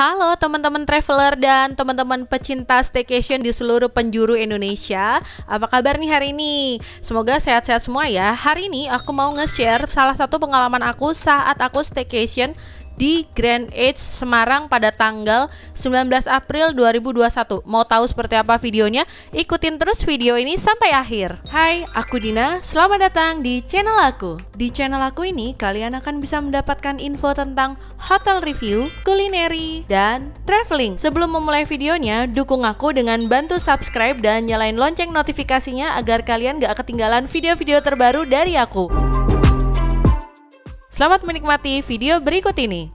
Halo teman-teman traveler dan teman-teman pecinta staycation di seluruh penjuru Indonesia. Apa kabar nih hari ini? Semoga sehat-sehat semua ya. Hari ini aku mau nge-share salah satu pengalaman aku saat aku staycation di Grand Age Semarang pada tanggal 19 April 2021. Mau tahu seperti apa videonya? Ikutin terus video ini sampai akhir. Hai, aku Dina. Selamat datang di channel aku. Di channel aku ini kalian akan bisa mendapatkan info tentang hotel review, kulineri, dan traveling. Sebelum memulai videonya, dukung aku dengan bantu subscribe dan nyalain lonceng notifikasinya agar kalian gak ketinggalan video-video terbaru dari aku. Selamat menikmati video berikut ini.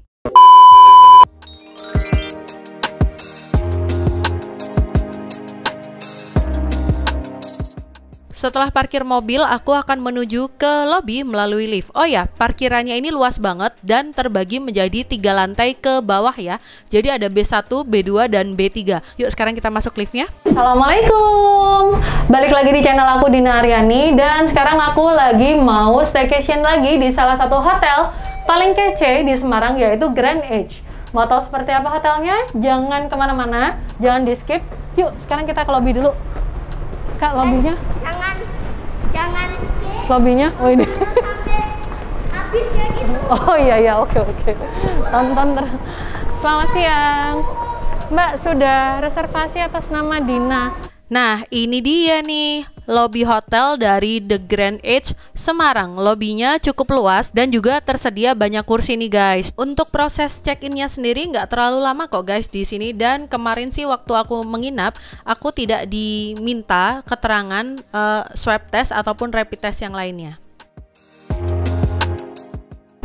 Setelah parkir mobil, aku akan menuju ke lobi melalui lift. Oh ya, parkirannya ini luas banget dan terbagi menjadi tiga lantai ke bawah ya. Jadi ada B1, B2, dan B3. Yuk sekarang kita masuk liftnya. Assalamualaikum. Balik lagi di channel aku Dina Aryani dan sekarang aku lagi mau staycation lagi di salah satu hotel paling kece di Semarang yaitu Grand Edge. Mau tahu seperti apa hotelnya? Jangan kemana-mana, jangan di skip. Yuk, sekarang kita ke lobby dulu. Kak, lobbynya jangan lobbynya oh ini habis ya gitu oh iya iya oke oke tonton ter selamat siang Mbak sudah reservasi atas nama Dina Nah, ini dia nih lobby hotel dari The Grand Edge Semarang. Lobbynya cukup luas dan juga tersedia banyak kursi nih guys. Untuk proses check-innya sendiri nggak terlalu lama kok guys di sini dan kemarin sih waktu aku menginap aku tidak diminta keterangan uh, swab test ataupun rapid test yang lainnya.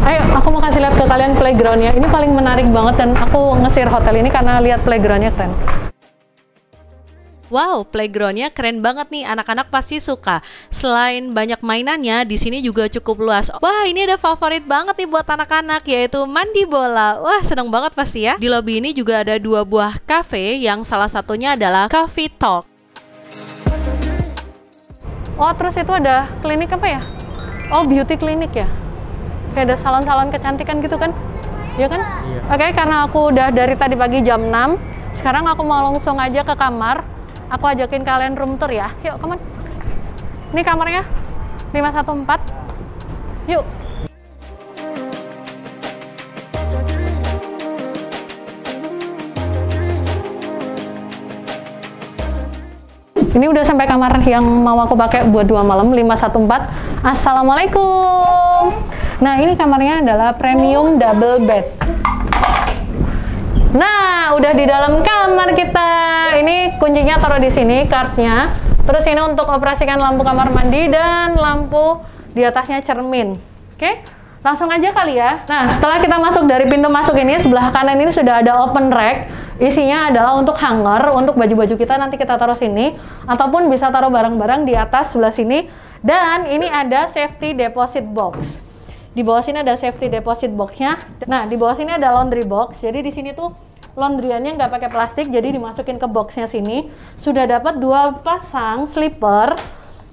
Ayo, aku mau kasih lihat ke kalian playgroundnya. Ini paling menarik banget dan aku ngesir hotel ini karena lihat playgroundnya keren wow playgroundnya keren banget nih anak-anak pasti suka selain banyak mainannya di sini juga cukup luas wah ini ada favorit banget nih buat anak-anak yaitu mandi bola wah seneng banget pasti ya di lobby ini juga ada dua buah cafe yang salah satunya adalah Coffee Talk Oh terus itu ada klinik apa ya? Oh beauty klinik ya? Kayak ada salon-salon kecantikan gitu kan? Iya kan? Iya. Oke, okay, karena aku udah dari tadi pagi jam 6, sekarang aku mau langsung aja ke kamar Aku ajakin kalian room tour ya. Yuk, come on. Ini kamarnya 514. Yuk. Ini udah sampai kamar yang mau aku pakai buat dua malam 514. Assalamualaikum. Nah, ini kamarnya adalah premium double bed. Nah, udah di dalam kamar kita. Iya, ini kuncinya taruh di sini kartnya Terus ini untuk operasikan lampu kamar mandi dan lampu di atasnya cermin. Oke? Langsung aja kali ya. Nah, setelah kita masuk dari pintu masuk ini, sebelah kanan ini sudah ada open rack. Isinya adalah untuk hanger, untuk baju-baju kita nanti kita taruh sini. Ataupun bisa taruh barang-barang di atas sebelah sini. Dan ini ada safety deposit box. Di bawah sini ada safety deposit boxnya. Nah, di bawah sini ada laundry box. Jadi di sini tuh laundryannya nggak pakai plastik jadi dimasukin ke boxnya sini sudah dapat dua pasang slipper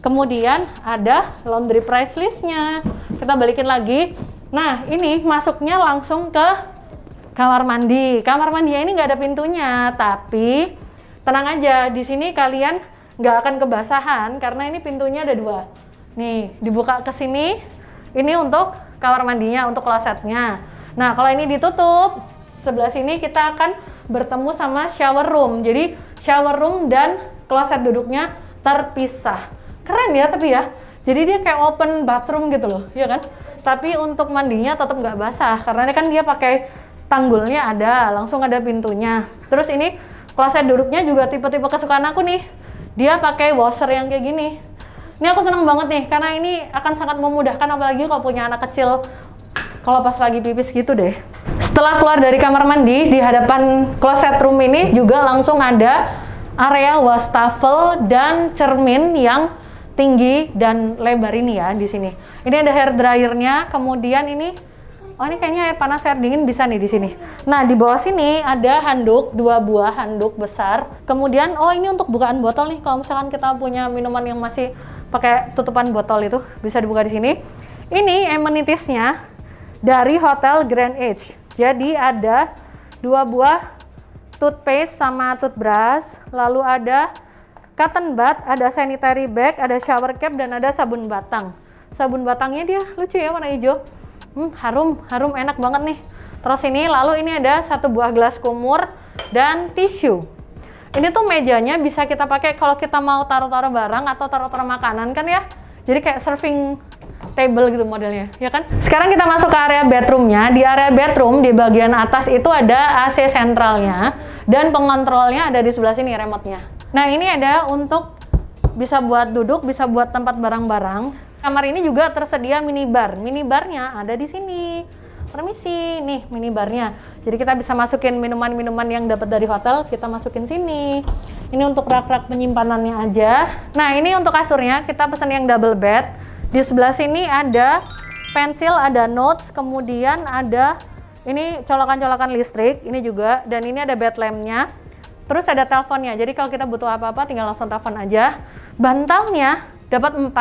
kemudian ada laundry price listnya kita balikin lagi nah ini masuknya langsung ke kamar mandi kamar mandi ini nggak ada pintunya tapi tenang aja di sini kalian nggak akan kebasahan karena ini pintunya ada dua nih dibuka ke sini ini untuk kamar mandinya untuk klosetnya nah kalau ini ditutup Sebelah sini kita akan bertemu sama shower room. Jadi shower room dan kloset duduknya terpisah. Keren ya tapi ya. Jadi dia kayak open bathroom gitu loh, ya kan? Tapi untuk mandinya tetap nggak basah karena kan dia pakai tanggulnya ada, langsung ada pintunya. Terus ini kloset duduknya juga tipe-tipe kesukaan aku nih. Dia pakai washer yang kayak gini. Ini aku seneng banget nih karena ini akan sangat memudahkan apalagi kalau punya anak kecil kalau pas lagi pipis gitu deh. Setelah keluar dari kamar mandi, di hadapan kloset room ini juga langsung ada area wastafel dan cermin yang tinggi dan lebar ini ya di sini. Ini ada hair dryernya, kemudian ini Oh ini kayaknya air panas, air dingin bisa nih di sini. Nah di bawah sini ada handuk, dua buah handuk besar. Kemudian oh ini untuk bukaan botol nih. Kalau misalkan kita punya minuman yang masih pakai tutupan botol itu bisa dibuka di sini. Ini amenitiesnya dari Hotel Grand Edge. Jadi ada dua buah toothpaste sama toothbrush, lalu ada cotton bud, ada sanitary bag, ada shower cap, dan ada sabun batang. Sabun batangnya dia lucu ya warna hijau. Hmm, harum, harum enak banget nih. Terus ini, lalu ini ada satu buah gelas kumur dan tisu. Ini tuh mejanya bisa kita pakai kalau kita mau taruh-taruh barang atau taruh-taruh makanan kan ya. Jadi kayak surfing table gitu modelnya, ya kan? Sekarang kita masuk ke area bedroomnya. Di area bedroom di bagian atas itu ada AC sentralnya dan pengontrolnya ada di sebelah sini remote-nya. Nah ini ada untuk bisa buat duduk, bisa buat tempat barang-barang. Kamar ini juga tersedia minibar. Minibarnya ada di sini. Permisi, nih minibarnya. Jadi kita bisa masukin minuman-minuman yang dapat dari hotel, kita masukin sini. Ini untuk rak-rak penyimpanannya aja. Nah, ini untuk kasurnya kita pesan yang double bed. Di sebelah sini ada pensil, ada notes, kemudian ada ini colokan-colokan listrik, ini juga, dan ini ada bed lampnya. Terus ada teleponnya, jadi kalau kita butuh apa-apa tinggal langsung telepon aja. Bantalnya dapat 4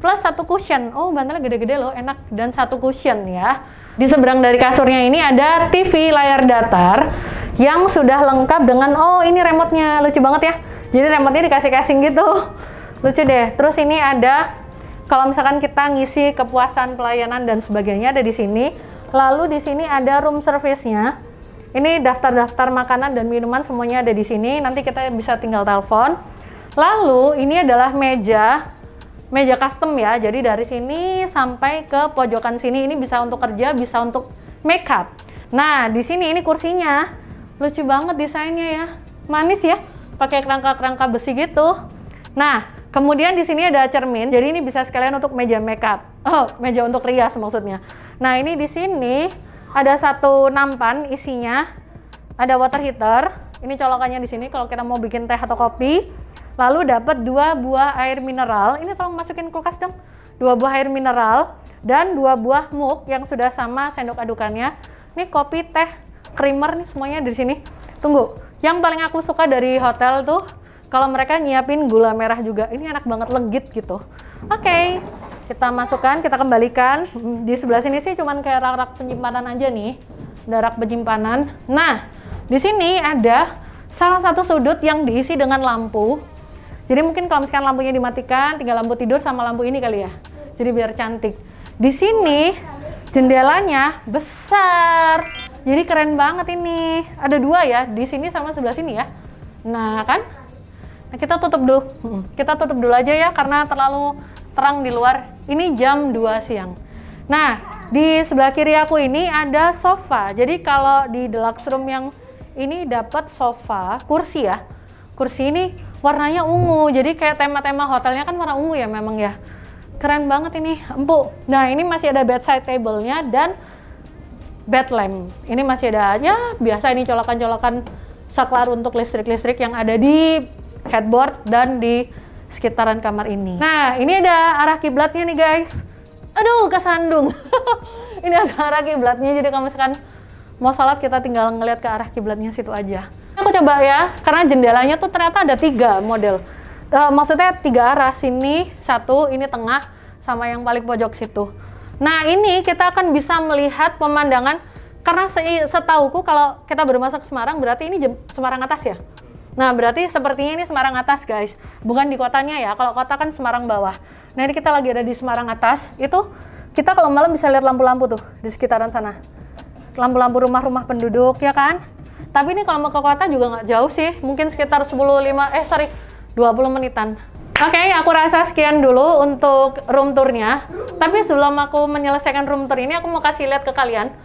plus satu cushion. Oh, bantalnya gede-gede loh, enak. Dan satu cushion ya. Di seberang dari kasurnya ini ada TV layar datar yang sudah lengkap dengan oh ini remote lucu banget ya jadi remote dikasih casing gitu lucu deh terus ini ada kalau misalkan kita ngisi kepuasan pelayanan dan sebagainya ada di sini lalu di sini ada room service-nya ini daftar-daftar makanan dan minuman semuanya ada di sini nanti kita bisa tinggal telepon lalu ini adalah meja meja custom ya jadi dari sini sampai ke pojokan sini ini bisa untuk kerja bisa untuk makeup nah di sini ini kursinya lucu banget desainnya ya manis ya pakai kerangka-kerangka besi gitu nah kemudian di sini ada cermin jadi ini bisa sekalian untuk meja makeup oh meja untuk rias maksudnya nah ini di sini ada satu nampan isinya ada water heater ini colokannya di sini kalau kita mau bikin teh atau kopi lalu dapat dua buah air mineral ini tolong masukin kulkas dong dua buah air mineral dan dua buah mug yang sudah sama sendok adukannya ini kopi teh creamer nih semuanya di sini. Tunggu, yang paling aku suka dari hotel tuh kalau mereka nyiapin gula merah juga. Ini enak banget legit gitu. Oke, okay, kita masukkan, kita kembalikan. Hmm, di sebelah sini sih cuman kayak rak-rak penyimpanan aja nih. Darak penyimpanan. Nah, di sini ada salah satu sudut yang diisi dengan lampu. Jadi mungkin kalau misalkan lampunya dimatikan, tinggal lampu tidur sama lampu ini kali ya. Jadi biar cantik. Di sini jendelanya besar. Jadi keren banget ini. Ada dua ya, di sini sama sebelah sini ya. Nah kan, nah, kita tutup dulu. Kita tutup dulu aja ya karena terlalu terang di luar. Ini jam 2 siang. Nah, di sebelah kiri aku ini ada sofa. Jadi kalau di deluxe room yang ini dapat sofa, kursi ya. Kursi ini warnanya ungu. Jadi kayak tema-tema hotelnya kan warna ungu ya memang ya. Keren banget ini, empuk. Nah, ini masih ada bedside table-nya dan Bed lamp. Ini masih ada ya biasa ini colokan-colokan saklar untuk listrik-listrik yang ada di headboard dan di sekitaran kamar ini. Nah, ini ada arah kiblatnya nih guys. Aduh, kesandung. ini ada arah kiblatnya jadi kalau misalkan mau salat kita tinggal ngelihat ke arah kiblatnya situ aja. Aku coba ya, karena jendelanya tuh ternyata ada tiga model. Uh, maksudnya tiga arah sini, satu ini tengah, sama yang paling pojok situ. Nah ini kita akan bisa melihat pemandangan karena setauku kalau kita bermasak Semarang berarti ini Semarang atas ya. Nah berarti sepertinya ini Semarang atas guys, bukan di kotanya ya. Kalau kota kan Semarang bawah. Nah ini kita lagi ada di Semarang atas. Itu kita kalau malam bisa lihat lampu-lampu tuh di sekitaran sana. Lampu-lampu rumah-rumah penduduk ya kan. Tapi ini kalau mau ke kota juga nggak jauh sih, mungkin sekitar 10 5 eh sorry 20 menitan. Oke, okay, aku rasa sekian dulu untuk room tournya. Tapi sebelum aku menyelesaikan room tour ini, aku mau kasih lihat ke kalian.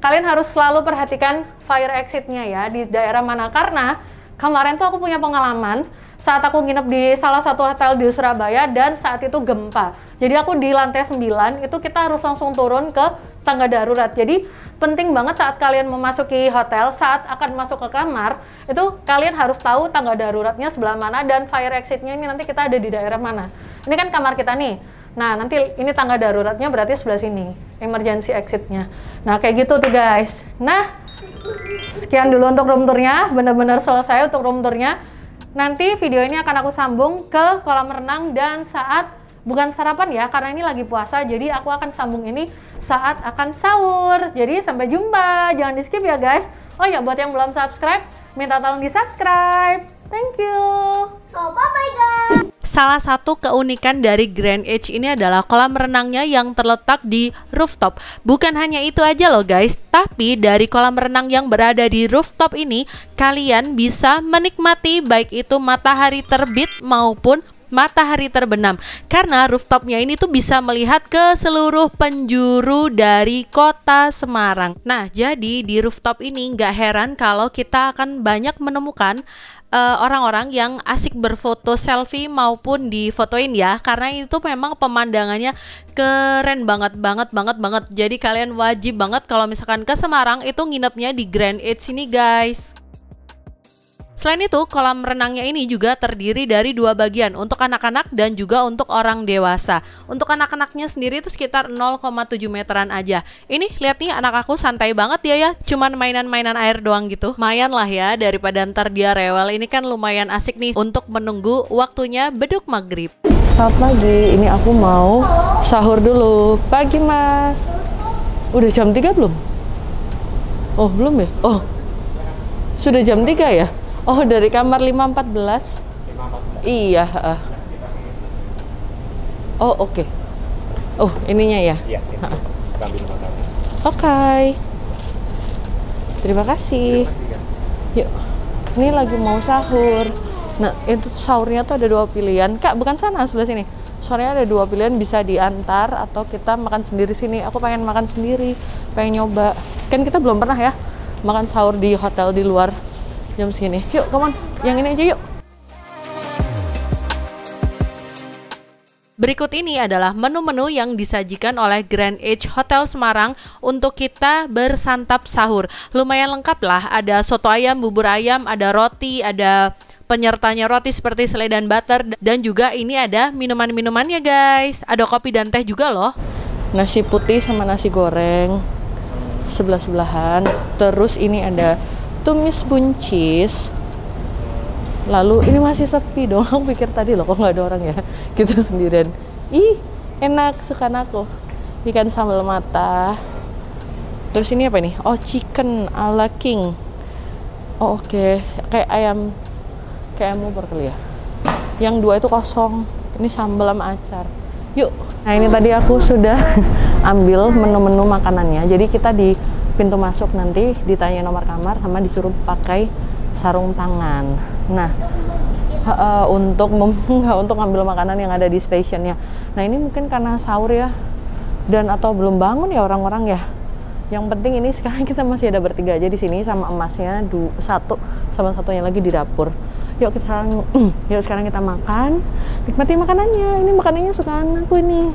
Kalian harus selalu perhatikan fire exitnya ya di daerah mana karena kemarin tuh aku punya pengalaman saat aku nginep di salah satu hotel di Surabaya dan saat itu gempa. Jadi aku di lantai 9 itu kita harus langsung turun ke tangga darurat. Jadi penting banget saat kalian memasuki hotel, saat akan masuk ke kamar, itu kalian harus tahu tangga daruratnya sebelah mana dan fire exitnya ini nanti kita ada di daerah mana. Ini kan kamar kita nih. Nah, nanti ini tangga daruratnya berarti sebelah sini, emergency exitnya. Nah, kayak gitu tuh guys. Nah, sekian dulu untuk room tournya, bener-bener selesai untuk room tournya. Nanti video ini akan aku sambung ke kolam renang dan saat bukan sarapan ya, karena ini lagi puasa, jadi aku akan sambung ini saat akan sahur. Jadi sampai jumpa, jangan di skip ya guys. Oh ya buat yang belum subscribe, minta tolong di subscribe. Thank you. So bye bye guys. Salah satu keunikan dari Grand Edge ini adalah kolam renangnya yang terletak di rooftop. Bukan hanya itu aja loh guys, tapi dari kolam renang yang berada di rooftop ini, kalian bisa menikmati baik itu matahari terbit maupun matahari terbenam karena rooftopnya ini tuh bisa melihat ke seluruh penjuru dari kota Semarang. Nah, jadi di rooftop ini nggak heran kalau kita akan banyak menemukan eh, orang-orang uh, yang asik berfoto selfie maupun difotoin ya karena itu memang pemandangannya keren banget banget banget banget jadi kalian wajib banget kalau misalkan ke Semarang itu nginepnya di Grand Edge ini guys Selain itu, kolam renangnya ini juga terdiri dari dua bagian untuk anak-anak dan juga untuk orang dewasa. Untuk anak-anaknya sendiri itu sekitar 0,7 meteran aja. Ini lihat nih anak aku santai banget ya ya, cuman mainan-mainan air doang gitu. Mayan lah ya daripada ntar dia rewel. Ini kan lumayan asik nih untuk menunggu waktunya beduk maghrib. Selamat pagi, ini aku mau sahur dulu. Pagi mas. Udah jam 3 belum? Oh belum ya? Oh sudah jam 3 ya? Oh, dari kamar 514. 514. Iya, uh. Oh, oke. Okay. Oh, ininya ya. Iya, Oke. Okay. Terima kasih. Ya. Yuk. Ini lagi mau sahur. Nah, itu sahurnya tuh ada dua pilihan. Kak, bukan sana, sebelah sini. Soalnya ada dua pilihan bisa diantar atau kita makan sendiri sini. Aku pengen makan sendiri, pengen nyoba. Kan kita belum pernah ya makan sahur di hotel di luar jam segini. Yuk, come on. Yang ini aja yuk. Berikut ini adalah menu-menu yang disajikan oleh Grand Age Hotel Semarang untuk kita bersantap sahur. Lumayan lengkap lah, ada soto ayam, bubur ayam, ada roti, ada penyertanya roti seperti selai dan butter dan juga ini ada minuman-minumannya guys. Ada kopi dan teh juga loh. Nasi putih sama nasi goreng sebelah-sebelahan. Terus ini ada tumis buncis lalu ini masih sepi dong aku pikir tadi loh kok nggak ada orang ya kita sendirian ih enak suka aku ikan sambal mata terus ini apa nih oh chicken ala king oh, oke okay. kayak ayam kayak ayam ubur kali ya yang dua itu kosong ini sambal sama acar yuk nah ini tadi aku sudah ambil menu-menu makanannya jadi kita di pintu masuk nanti ditanya nomor kamar sama disuruh pakai sarung tangan. Nah, uh, untuk nggak untuk ngambil makanan yang ada di stationnya. Nah ini mungkin karena sahur ya dan atau belum bangun ya orang-orang ya. Yang penting ini sekarang kita masih ada bertiga aja di sini sama emasnya du, satu sama satunya lagi di dapur. Yuk kita sekarang yuk sekarang kita makan nikmati makanannya. Ini makanannya suka aku ini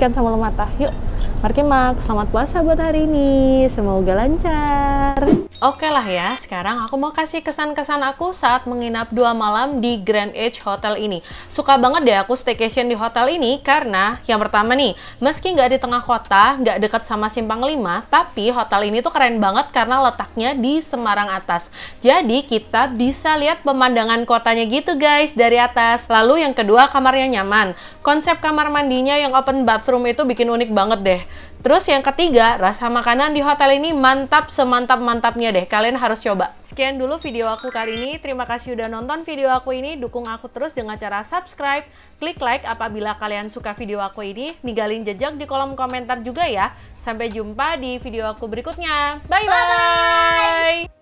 ikan sama lemata. Yuk. Mak, selamat puasa buat hari ini. Semoga lancar. Oke okay lah ya, sekarang aku mau kasih kesan-kesan aku saat menginap dua malam di Grand Edge Hotel ini. Suka banget deh aku staycation di hotel ini karena yang pertama nih, meski nggak di tengah kota, nggak deket sama Simpang 5, tapi hotel ini tuh keren banget karena letaknya di Semarang atas. Jadi kita bisa lihat pemandangan kotanya gitu guys dari atas. Lalu yang kedua kamarnya nyaman. Konsep kamar mandinya yang open bathroom itu bikin unik banget deh. Terus yang ketiga, rasa makanan di hotel ini mantap semantap-mantapnya deh. Kalian harus coba. Sekian dulu video aku kali ini. Terima kasih udah nonton video aku ini. Dukung aku terus dengan cara subscribe, klik like apabila kalian suka video aku ini. Ninggalin jejak di kolom komentar juga ya. Sampai jumpa di video aku berikutnya. Bye-bye!